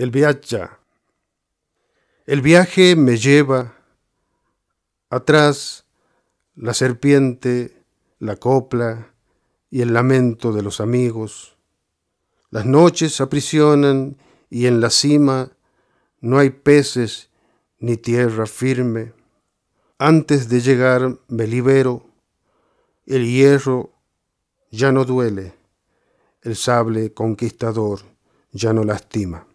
El viaje. El viaje me lleva atrás la serpiente, la copla y el lamento de los amigos. Las noches aprisionan y en la cima no hay peces ni tierra firme. Antes de llegar me libero, el hierro ya no duele, el sable conquistador ya no lastima.